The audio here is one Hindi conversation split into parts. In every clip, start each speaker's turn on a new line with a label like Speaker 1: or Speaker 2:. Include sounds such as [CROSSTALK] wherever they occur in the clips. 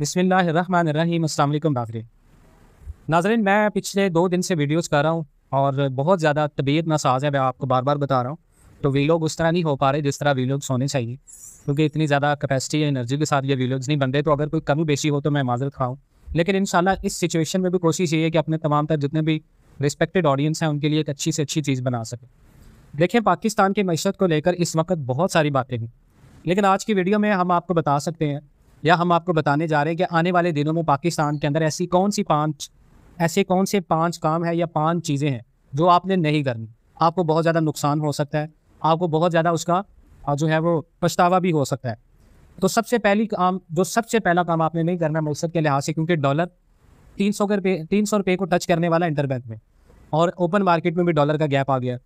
Speaker 1: बसमीम अल्लाम नाजरन नाजरीन मैं पिछले दो दिन से वीडियोस कर रहा हूँ और बहुत ज़्यादा तबीयत नासाज है मैं आपको बार बार बता रहा हूँ तो वीलोग उस तरह नहीं हो पा रहे जिस तरह वीलोग्स होने चाहिए क्योंकि इतनी ज़्यादा कैपेसिटी या एनर्जी के साथ ये वीलोग्स नहीं बन रहे तो अगर कोई कमी बेशी हो तो मैं माजर खाऊँ लेकिन इन इस सिचुएशन में भी कोशिश ये है कि अपने तमाम तर जितने भी रिस्पेक्टेड ऑडियंस हैं उनके लिए एक अच्छी से अच्छी चीज़ बना सकें देखें पाकिस्तान की मीशत को लेकर इस वक्त बहुत सारी बातें हैं लेकिन आज की वीडियो में हम आपको बता सकते हैं या हम आपको बताने जा रहे हैं कि आने वाले दिनों में पाकिस्तान के अंदर ऐसी कौन सी पाँच ऐसे कौन से पाँच काम है या पाँच चीज़ें हैं जो आपने नहीं करनी आपको बहुत ज़्यादा नुकसान हो सकता है आपको बहुत ज़्यादा उसका जो है वो पछतावा भी हो सकता है तो सबसे पहली काम जो सबसे पहला काम आपने नहीं करना मकसद के लिहाज से क्योंकि डॉलर तीन सौ रुपये तीन सौ रुपये को टच करने वाला इंटरबैंक में और ओपन मार्केट में भी डॉलर का गैप आ गया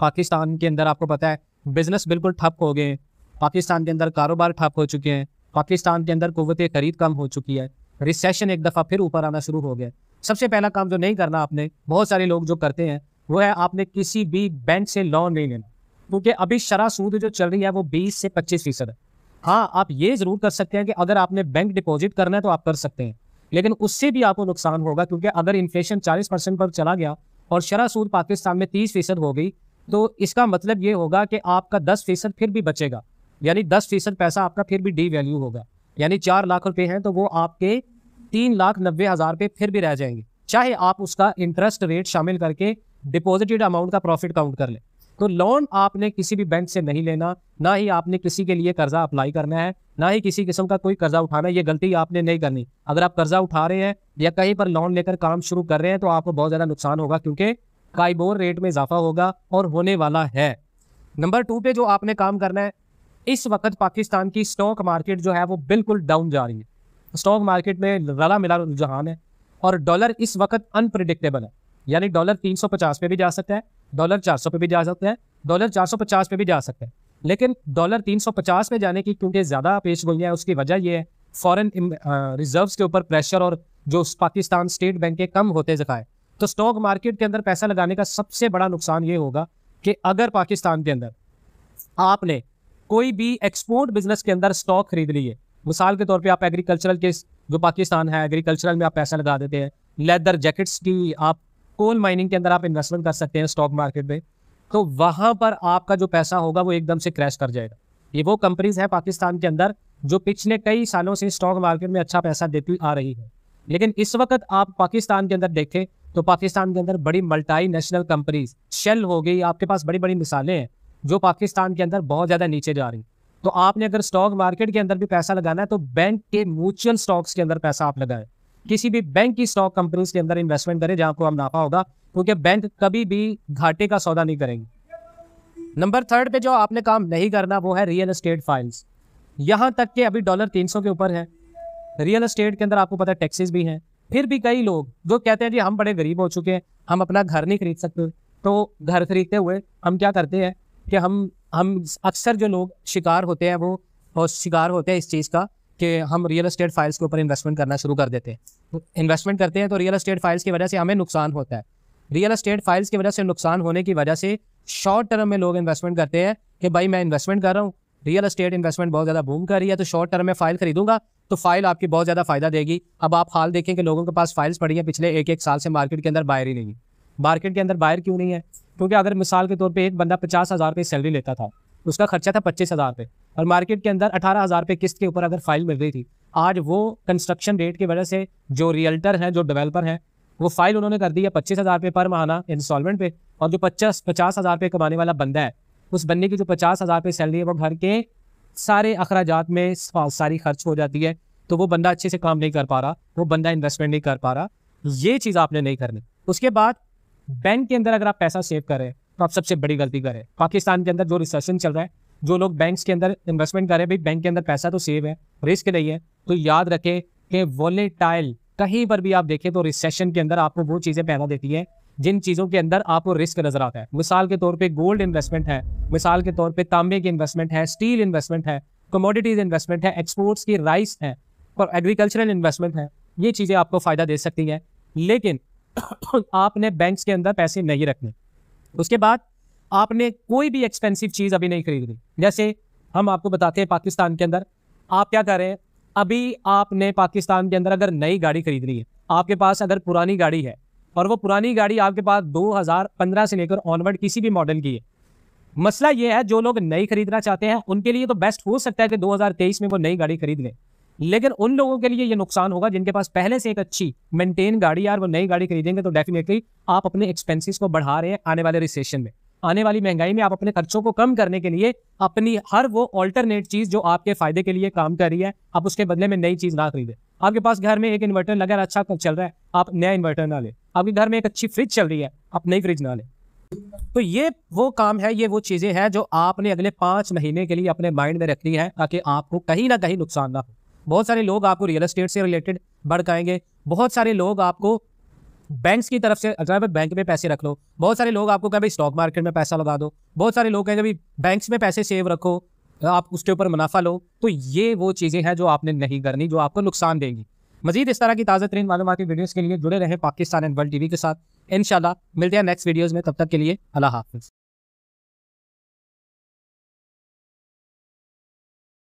Speaker 1: पाकिस्तान के अंदर आपको पता है बिज़नेस बिल्कुल ठप हो गए पाकिस्तान के अंदर कारोबार ठप हो चुके हैं पाकिस्तान के अंदर कुत खरीद कम हो चुकी है रिसेशन एक दफ़ा फिर ऊपर आना शुरू हो गया सबसे पहला काम जो नहीं करना आपने बहुत सारे लोग जो करते हैं वो है आपने किसी भी बैंक से लोन नहीं लेना क्योंकि अभी शरा सूद जो चल रही है वो बीस से पच्चीस फीसद है हाँ आप ये ज़रूर कर सकते हैं कि अगर आपने बैंक डिपॉजिट करना है तो आप कर सकते हैं लेकिन उससे भी आपको नुकसान होगा क्योंकि अगर इन्फ्लेशन चालीस परसेंट पर चला गया और शरा सूद पाकिस्तान में तीस फीसद हो गई तो इसका मतलब ये होगा कि आपका दस फीसद फिर भी बचेगा यानी दस फीसद पैसा आपका फिर भी डी वैल्यू होगा यानी चार लाख रुपए हैं तो वो आपके तीन लाख नब्बे हज़ार पे फिर भी रह जाएंगे चाहे आप उसका इंटरेस्ट रेट शामिल करके डिपॉजिटेड अमाउंट का प्रॉफिट काउंट कर लें तो लोन आपने किसी भी बैंक से नहीं लेना ना ही आपने किसी के लिए कर्जा अप्लाई करना है ना ही किसी किस्म का कोई कर्जा उठाना ये गलती आपने नहीं करनी अगर आप कर्जा उठा रहे हैं या कहीं पर लोन लेकर काम शुरू कर रहे हैं तो आपको बहुत ज़्यादा नुकसान होगा क्योंकि काइबोर रेट में इजाफा होगा और होने वाला है नंबर टू पे जो आपने काम करना है इस वक्त पाकिस्तान की स्टॉक मार्केट जो है वो बिल्कुल डाउन जा रही है स्टॉक मार्केट में रला मिला रुझान है और डॉलर इस वक्त अनप्रिडिक्टेबल है यानी डॉलर 350 पे भी जा सकता है डॉलर 400 पे भी जा सकता है डॉलर 450 पे भी जा सकता है लेकिन डॉलर 350 पे जाने की क्योंकि ज़्यादा पेश गोइयाँ है उसकी वजह यह है फॉरन रिजर्व्स uh, के ऊपर प्रेशर और जो पाकिस्तान स्टेट बैंक के कम होते जखाए तो स्टॉक मार्केट के अंदर पैसा लगाने का सबसे बड़ा नुकसान ये होगा कि अगर पाकिस्तान के अंदर आपने कोई भी एक्सपोर्ट बिजनेस के अंदर स्टॉक खरीद लिए मिसाल के तौर पे आप एग्रीकल्चरल के जो पाकिस्तान है एग्रीकल्चरल में आप पैसा लगा देते हैं लेदर जैकेट्स की आप कोल माइनिंग के अंदर आप इन्वेस्टमेंट कर सकते हैं स्टॉक मार्केट में तो वहाँ पर आपका जो पैसा होगा वो एकदम से क्रैश कर जाएगा ये वो कंपनीज हैं पाकिस्तान के अंदर जो पिछले कई सालों से स्टॉक मार्केट में अच्छा पैसा देती आ रही है लेकिन इस वक्त आप पाकिस्तान के अंदर देखें तो पाकिस्तान के अंदर बड़ी मल्टी नेशनल कंपनीज शेल हो गई आपके पास बड़ी बड़ी मिसालें हैं जो पाकिस्तान के अंदर बहुत ज़्यादा नीचे जा रही तो आपने अगर स्टॉक मार्केट के अंदर भी पैसा लगाना है तो बैंक के म्यूचुअल स्टॉक्स के अंदर पैसा आप लगाएं किसी भी बैंक की स्टॉक कंपनीज के अंदर इन्वेस्टमेंट करें जहां आपको मुनाफा होगा क्योंकि बैंक कभी भी घाटे का सौदा नहीं करेंगे नंबर थर्ड पे जो आपने काम नहीं करना वो है रियल एस्टेट फाइल्स यहां तक कि अभी डॉलर 300 के ऊपर है रियल एस्टेट के अंदर आपको पता है टैक्सेस भी हैं फिर भी कई लोग जो कहते हैं जी हम बड़े गरीब हो चुके हैं हम अपना घर नहीं खरीद सकते तो घर खरीदते हुए हम क्या करते हैं कि हम हम अक्सर जो लोग शिकार होते हैं वो और शिकार होते हैं इस चीज़ का कि हम रियल एस्टेट फाइल्स के ऊपर इन्वेस्टमेंट करना शुरू कर देते हैं इन्वेस्टमेंट करते हैं तो रियल एस्टेट फाइल्स की वजह से हमें नुकसान होता है रियल एस्टेट फाइल्स की वजह से नुकसान होने की वजह से शॉर्ट टर्म में लोग इन्वेस्टमेंट करते हैं कि भाई मैं इन्वेस्टमेंट कर रहा हूँ रियल एस्टेट इन्वेस्टमेंट बहुत ज़्यादा बूम कर रही है तो शॉर्ट टर्म में फाइल खरीदूंगा तो फाइल आपकी बहुत ज़्यादा फायदा देगी अब आप हाल देखें कि लोगों के पास फाइल्स पड़ी हैं पिछले एक एक साल से मार्केट के अंदर बाहर ही नहीं मार्केट के अंदर बायर क्यों नहीं है क्योंकि अगर मिसाल के तौर पर एक बंदा पचास हज़ार रुपये सैलरी लेता था उसका खर्चा था पच्चीस हज़ार रुपये और मार्केट के अंदर अठारह हज़ार रुपये किस्त के ऊपर अगर फाइल मिल रही थी आज वो कंस्ट्रक्शन रेट की वजह से जो रियल्टर हैं जो डेवलपर हैं वो फाइल उन्होंने कर दी है पच्चीस हज़ार रुपये पर महाना इंस्टॉलमेंट पे और जो पचास पचास हज़ार रुपये कमाने वाला बंदा है उस बंदे की जो पचास हज़ार रुपये सैलरी है वो घर के सारे अखराज में सारी खर्च हो जाती है तो वो बंदा अच्छे से काम नहीं कर पा रहा वो बंदा इन्वेस्टमेंट नहीं कर पा रहा ये चीज़ आपने नहीं करनी उसके बाद बैंक के अंदर अगर आप पैसा सेव करें तो आप सबसे बड़ी गलती करें पाकिस्तान के अंदर जो रिसेशन चल रहा है जो लोग बैंक के अंदर इन्वेस्टमेंट करें भाई बैंक के अंदर पैसा तो सेव है रिस्क नहीं है तो याद रखें कि वॉलेटाइल कहीं पर भी आप देखें तो रिसेशन के अंदर आपको वो चीज़ें पैदा देती है जिन चीज़ों के अंदर आपको रिस्क नजर आता है मिसाल के तौर पर गोल्ड इन्वेस्टमेंट है मिसाल के तौर पर तांबे की इन्वेस्टमेंट है स्टील इन्वेस्टमेंट है कमोडिटीज इन्वेस्टमेंट है एक्सपोर्ट्स की राइस है और एग्रीकल्चरल इन्वेस्टमेंट है ये चीज़ें आपको फ़ायदा दे सकती हैं लेकिन [COUGHS] आपने बैंक के अंदर पैसे नहीं रखने उसके बाद आपने कोई भी एक्सपेंसिव चीज़ अभी नहीं खरीदनी जैसे हम आपको बताते हैं पाकिस्तान के अंदर आप क्या कर रहे हैं अभी आपने पाकिस्तान के अंदर अगर नई गाड़ी खरीदनी है आपके पास अगर पुरानी गाड़ी है और वो पुरानी गाड़ी आपके पास 2015 से लेकर ऑनवर्ड किसी भी मॉडल की है मसला ये है जो लोग नई खरीदना चाहते हैं उनके लिए तो बेस्ट हो सकता है कि 2023 में वो नई गाड़ी खरीद लें लेकिन उन लोगों के लिए ये नुकसान होगा जिनके पास पहले से एक अच्छी मेंटेन गाड़ी यार वो नई गाड़ी खरीदेंगे तो डेफिनेटली आप अपने एक्सपेंसिस को बढ़ा रहे हैं आने वाले रिसेशन में आने वाली महंगाई में आप अपने खर्चों को कम करने के लिए अपनी हर वो ऑल्टरनेट चीज़ जो आपके फायदे के लिए काम कर रही है आप उसके बदले में नई चीज़ ना खरीदे आपके पास घर में एक इन्वर्टर लगा अच्छा चल रहा है आप नया इन्वर्टर ना ले आपके घर में एक अच्छी फ्रिज चल रही है आप नई फ्रिज ना ले तो ये वो काम है ये वो चीज़ें हैं जो आपने अगले पांच महीने के लिए अपने माइंड में रखनी है ताकि आपको कहीं ना कहीं नुकसान ना हो बहुत सारे लोग आपको रियल एस्टेट से रिलेटेड भड़काएंगे बहुत सारे लोग आपको बैंक्स की तरफ से अगर बैंक में पैसे रख लो बहुत सारे लोग आपको कहें स्टॉक मार्केट में पैसा लगा दो बहुत सारे लोग कहें भाई बैंक्स में पैसे सेव रखो आप उसके ऊपर मुनाफा लो तो ये वो चीज़ें हैं जो आपने नहीं करनी जो आपको नुकसान देंगी मजीद इस तरह की ताज़ा तरीन मालूम की वीडियोज़ के लिए जुड़े रहें पाकिस्तान एंड वर्ल्ड टी के साथ इन मिलते हैं नेक्स्ट वीडियोज़ में तब तक के लिए अल्लाह हाफ़